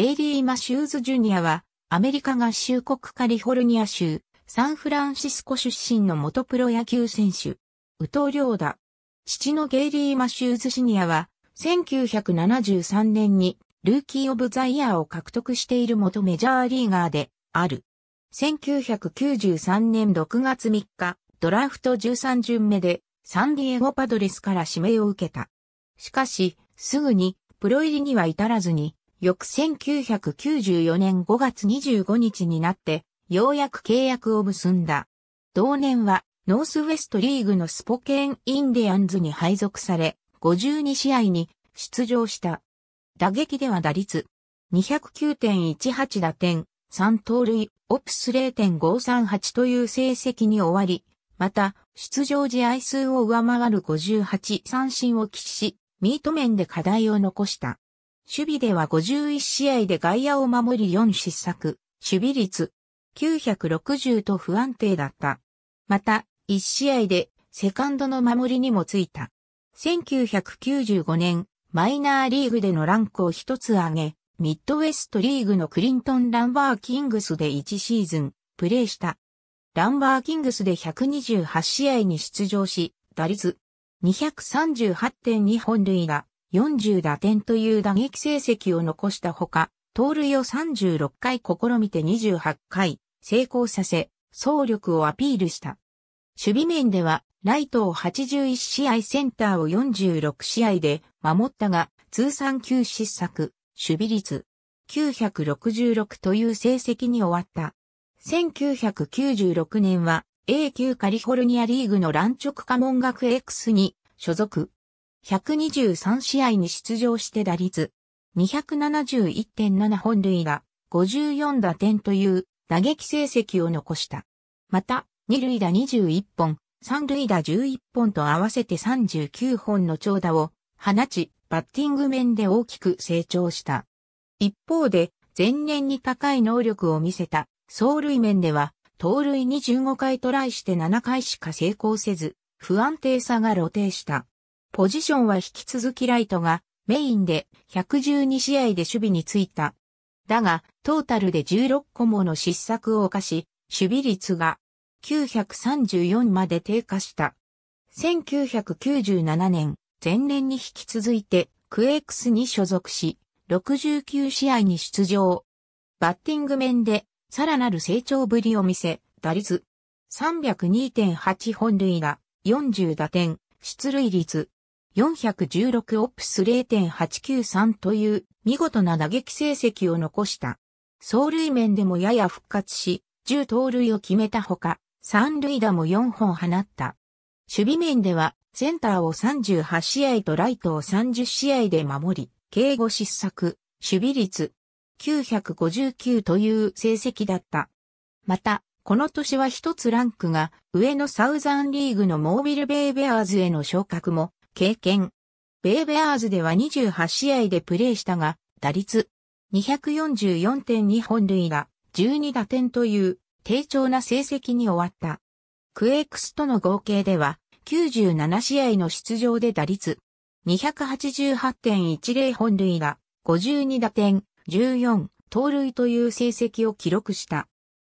ゲイリー・マシューズ・ジュニアは、アメリカ合衆国カリフォルニア州、サンフランシスコ出身の元プロ野球選手、宇藤ーダ。父のゲイリー・マシューズ・シニアは、1973年にルーキー・オブ・ザ・イヤーを獲得している元メジャーリーガーである。1993年6月3日、ドラフト13巡目でサンディエゴ・パドレスから指名を受けた。しかし、すぐにプロ入りには至らずに、翌1994年5月25日になって、ようやく契約を結んだ。同年は、ノースウェストリーグのスポケン・インディアンズに配属され、52試合に出場した。打撃では打率209.18打点、3盗塁、オプス0.538という成績に終わり、また、出場試合数を上回る58三振を喫し、ミート面で課題を残した。守備では51試合で外野を守り4失策、守備率960と不安定だった。また、1試合でセカンドの守りにもついた。1995年、マイナーリーグでのランクを一つ上げ、ミッドウェストリーグのクリントン・ランバー・キングスで1シーズン、プレーした。ランバー・キングスで128試合に出場し、打率238.2本塁打、40打点という打撃成績を残したほか、盗塁を36回試みて28回成功させ、総力をアピールした。守備面では、ライトを81試合センターを46試合で守ったが、通算9失策、守備率966という成績に終わった。1996年は A 級カリフォルニアリーグの乱直家門学 X に所属。123試合に出場して打率、271.7本塁打、54打点という打撃成績を残した。また、二塁打21本、三塁打11本と合わせて39本の長打を放ち、バッティング面で大きく成長した。一方で、前年に高い能力を見せた、走塁面では、盗塁に15回トライして7回しか成功せず、不安定さが露呈した。ポジションは引き続きライトがメインで112試合で守備についた。だが、トータルで16個もの失策を犯し、守備率が934まで低下した。1997年、前年に引き続いて、クエイクスに所属し、69試合に出場。バッティング面で、さらなる成長ぶりを見せ、打率302.8本塁打、40打点、出塁率416オップス0.893という見事な打撃成績を残した。走塁面でもやや復活し、10盗塁を決めたほか、三塁打も4本放った。守備面では、センターを38試合とライトを30試合で守り、敬語失策、守備率959という成績だった。また、この年は一つランクが上のサウザンリーグのモービルベイベアーズへの昇格も経験。ベイベアーズでは28試合でプレーしたが、打率244.2本塁打、12打点という低調な成績に終わった。クエイクスとの合計では、97試合の出場で打率288.10本塁打、52打点、14盗塁という成績を記録した。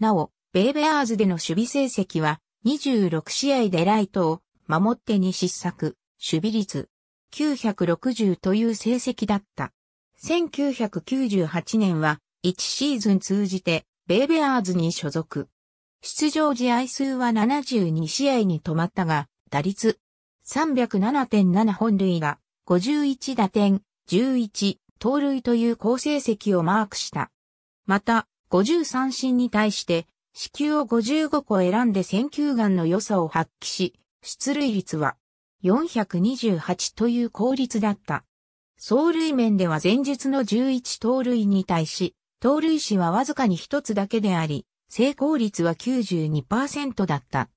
なお、ベイベアーズでの守備成績は26試合でライトを守ってに失策。守備率960という成績だった。1998年は1シーズン通じてベイベアーズに所属。出場試合数は72試合に止まったが、打率307.7本塁が51打点、11盗塁という好成績をマークした。また、53進に対して、死球を55個選んで選球眼の良さを発揮し、出塁率は428という効率だった。走塁面では前日の11盗塁に対し、盗塁死はわずかに一つだけであり、成功率は92%だった。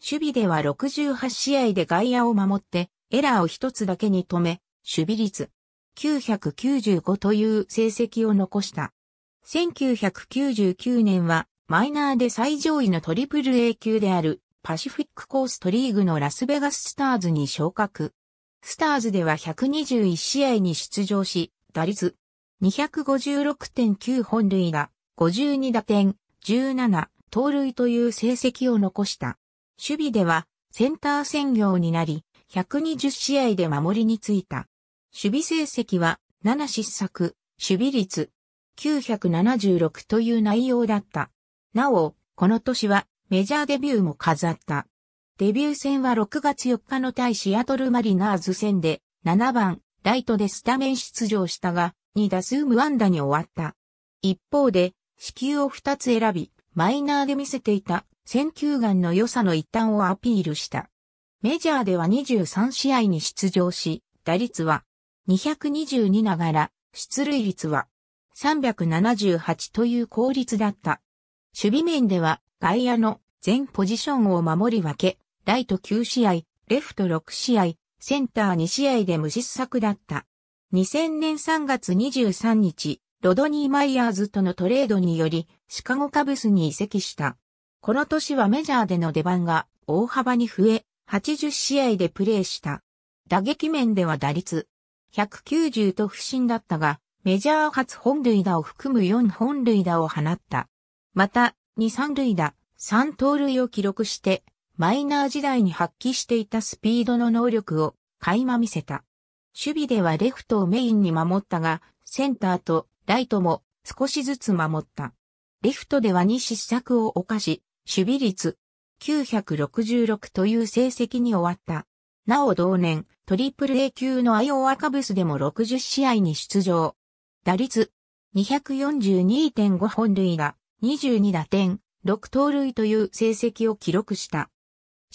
守備では68試合で外野を守って、エラーを一つだけに止め、守備率995という成績を残した。1999年はマイナーで最上位のトリプル A 級であるパシフィックコーストリーグのラスベガススターズに昇格。スターズでは121試合に出場し、打率256.9本塁打、52打点、17、盗塁という成績を残した。守備ではセンター専業になり、120試合で守りについた。守備成績は7失策、守備率976という内容だった。なお、この年はメジャーデビューも飾った。デビュー戦は6月4日の対シアトルマリナーズ戦で7番ライトでスタメン出場したが2打数無安打に終わった。一方で死球を2つ選びマイナーで見せていた選球眼の良さの一端をアピールした。メジャーでは23試合に出場し打率は222ながら出塁率は378という効率だった。守備面では外野の全ポジションを守り分け、ライト9試合、レフト6試合、センター2試合で無失策だった。2000年3月23日、ロドニー・マイヤーズとのトレードにより、シカゴカブスに移籍した。この年はメジャーでの出番が大幅に増え、80試合でプレーした。打撃面では打率190と不振だったが、メジャー初本塁打を含む4本塁打を放った。また、二三塁打、三盗塁を記録して、マイナー時代に発揮していたスピードの能力を垣間見せた。守備ではレフトをメインに守ったが、センターとライトも少しずつ守った。レフトでは2失策を犯し、守備率966という成績に終わった。なお同年、トリプル A 級のアイオワカブスでも60試合に出場。打率242.5本塁打、22打点、6盗塁という成績を記録した。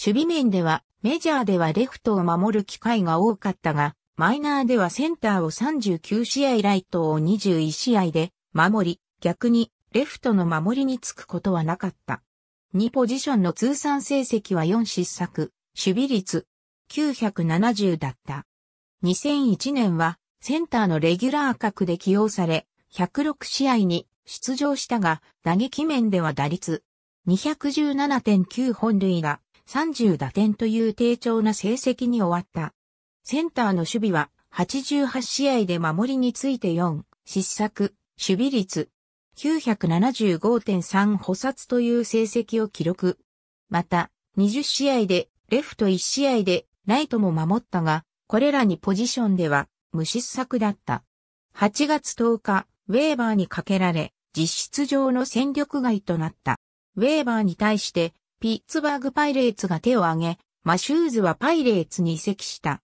守備面では、メジャーではレフトを守る機会が多かったが、マイナーではセンターを39試合ライトを21試合で守り、逆にレフトの守りにつくことはなかった。2ポジションの通算成績は4失策、守備率970だった。2001年はセンターのレギュラー格で起用され、106試合に出場したが、打撃面では打率217.9本塁打、30打点という低調な成績に終わった。センターの守備は88試合で守りについて4、失策、守備率975.3補殺という成績を記録。また、20試合で、レフト1試合で、ライトも守ったが、これらにポジションでは、無失策だった。8月10日、ウェーバーにかけられ、実質上の戦力外となった。ウェーバーに対して、ピッツバーグパイレーツが手を挙げ、マシューズはパイレーツに移籍した。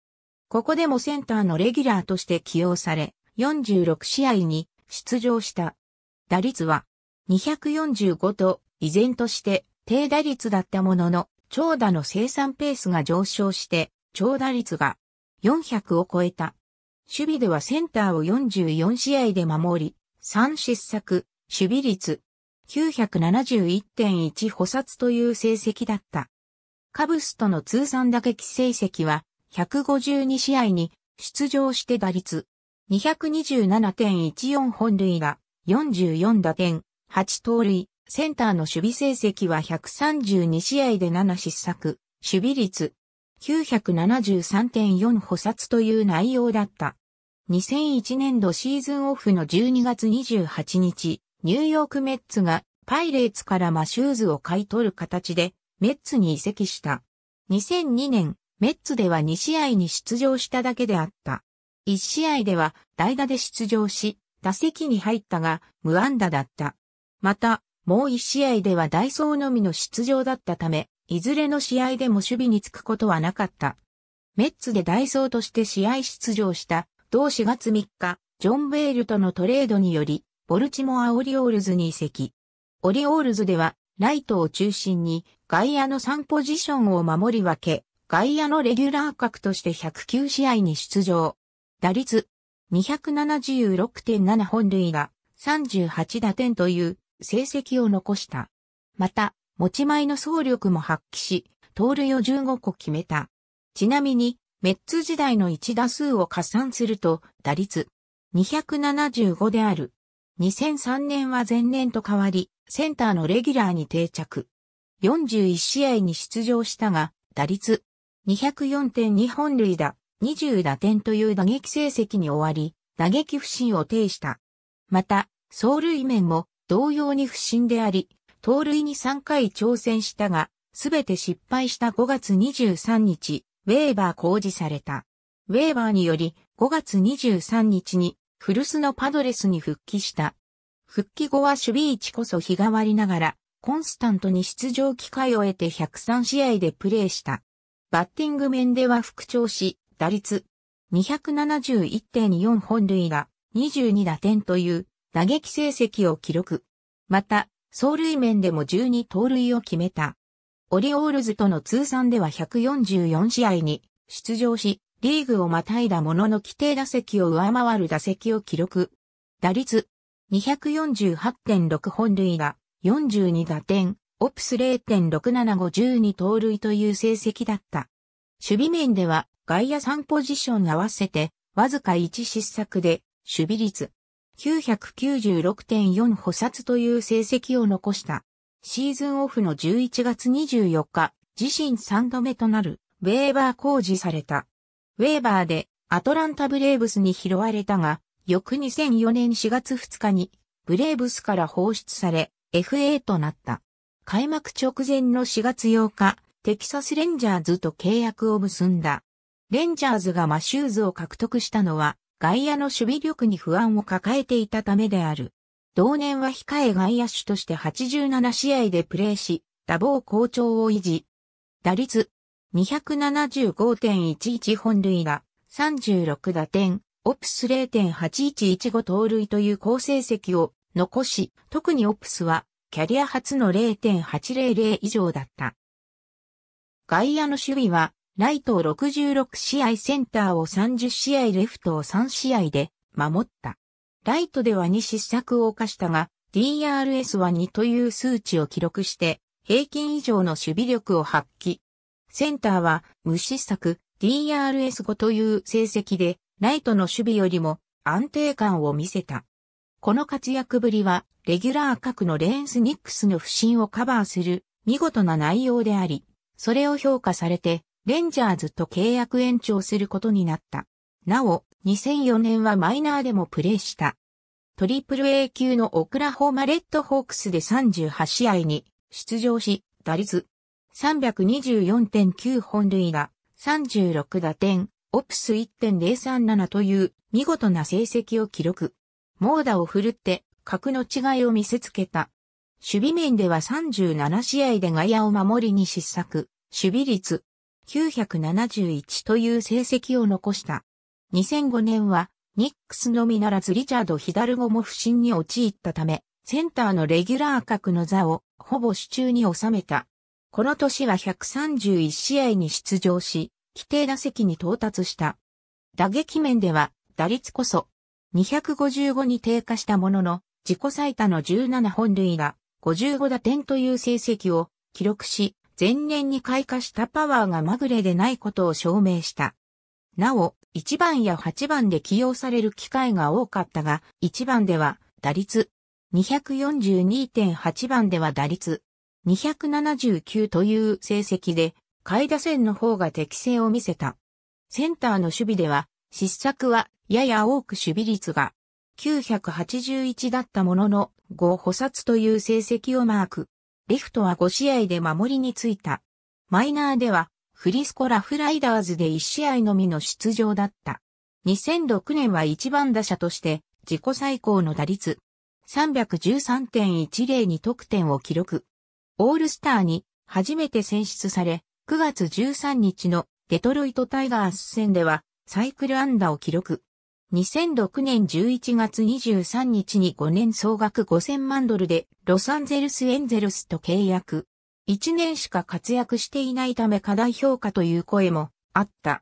ここでもセンターのレギュラーとして起用され、46試合に出場した。打率は245と依然として低打率だったものの、長打の生産ペースが上昇して、長打率が400を超えた。守備ではセンターを44試合で守り、3失策、守備率971.1補殺という成績だった。カブスとの通算打撃成績は152試合に出場して打率227.14本塁打44打点8盗塁センターの守備成績は132試合で7失策守備率973.4補殺という内容だった。2001年度シーズンオフの12月28日、ニューヨークメッツがパイレーツからマシューズを買い取る形でメッツに移籍した。2002年、メッツでは2試合に出場しただけであった。1試合では代打で出場し、打席に入ったが無安打だった。また、もう1試合ではダイソーのみの出場だったため、いずれの試合でも守備につくことはなかった。メッツでダイソーとして試合出場した、同4月3日、ジョン・ベールとのトレードにより、ボルチモア・オリオールズに移籍。オリオールズでは、ライトを中心に外野の3ポジションを守り分け、外野のレギュラー格として109試合に出場。打率276.7本塁が、38打点という成績を残した。また、持ち前の総力も発揮し、盗塁を15個決めた。ちなみに、メッツ時代の1打数を加算すると、打率275である2003年は前年と変わり、センターのレギュラーに定着。41試合に出場したが、打率204.2本塁打、20打点という打撃成績に終わり、打撃不振を呈した。また、走塁面も同様に不振であり、盗塁に3回挑戦したが、すべて失敗した5月23日、ウェーバー公示された。ウェーバーにより5月23日に古巣のパドレスに復帰した。復帰後は守備位置こそ日替わりながら、コンスタントに出場機会を得て103試合でプレーした。バッティング面では復調し、打率271.24本塁打、22打点という打撃成績を記録。また、走塁面でも12盗塁を決めた。オリオールズとの通算では144試合に出場し、リーグをまたいだものの規定打席を上回る打席を記録。打率248.6本塁打、42打点、オプス0.67512盗塁という成績だった。守備面では外野3ポジション合わせてわずか1失策で守備率996.4補殺という成績を残した。シーズンオフの11月24日、自身3度目となる、ウェーバー工事された。ウェーバーでアトランタブレーブスに拾われたが、翌2004年4月2日にブレーブスから放出され FA となった。開幕直前の4月8日、テキサスレンジャーズと契約を結んだ。レンジャーズがマシューズを獲得したのは外野の守備力に不安を抱えていたためである。同年は控え外野手として87試合でプレーし、打棒好調を維持。打率275.11本塁打、36打点、オプス0.8115盗塁という好成績を残し、特にオプスはキャリア初の0.800以上だった。外野の守備は、ライトを66試合センターを30試合レフトを3試合で守った。ライトでは2失策を犯したが、DRS は2という数値を記録して、平均以上の守備力を発揮、センターは無失策 DRS5 という成績で、ライトの守備よりも安定感を見せた。この活躍ぶりは、レギュラー格のレーンスニックスの不振をカバーする見事な内容であり、それを評価されて、レンジャーズと契約延長することになった。なお、2004年はマイナーでもプレーした。トリプル A 級のオクラホーマレッドホークスで38試合に出場し、打率324.9本塁打、36打点、オプス1.037という見事な成績を記録。猛打を振るって格の違いを見せつけた。守備面では37試合で外野を守りに失策、守備率971という成績を残した。2005年はニックスのみならずリチャード・ヒダルゴも不振に陥ったため、センターのレギュラー格の座をほぼ手中に収めた。この年は131試合に出場し、規定打席に到達した。打撃面では、打率こそ、255に低下したものの、自己最多の17本塁打、55打点という成績を記録し、前年に開花したパワーがまぐれでないことを証明した。なお、1番や8番で起用される機会が多かったが、1番では打率、242.8番では打率、279という成績で、下位打線の方が適性を見せた。センターの守備では、失策はやや多く守備率が981だったものの5補殺という成績をマーク。レフトは5試合で守りについた。マイナーではフリスコラフライダーズで1試合のみの出場だった。2006年は1番打者として自己最高の打率313.102得点を記録。オールスターに初めて選出され、9月13日のデトロイトタイガース戦ではサイクル安打を記録。2006年11月23日に5年総額5000万ドルでロサンゼルスエンゼルスと契約。1年しか活躍していないため過大評価という声もあった。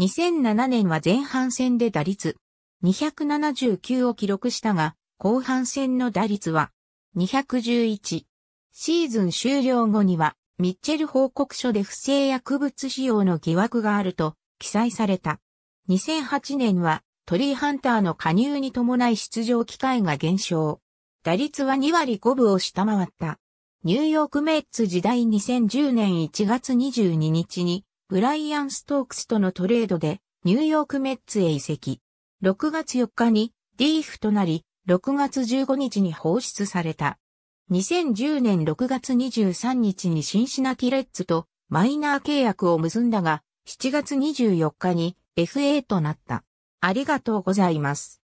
2007年は前半戦で打率279を記録したが、後半戦の打率は211、シーズン終了後には、ミッチェル報告書で不正薬物使用の疑惑があると記載された。2008年はトリーハンターの加入に伴い出場機会が減少。打率は2割5分を下回った。ニューヨークメッツ時代2010年1月22日にブライアン・ストークスとのトレードでニューヨークメッツへ移籍。6月4日にーフとなり、6月15日に放出された。2010年6月23日にシンシナティレッツとマイナー契約を結んだが、7月24日に FA となった。ありがとうございます。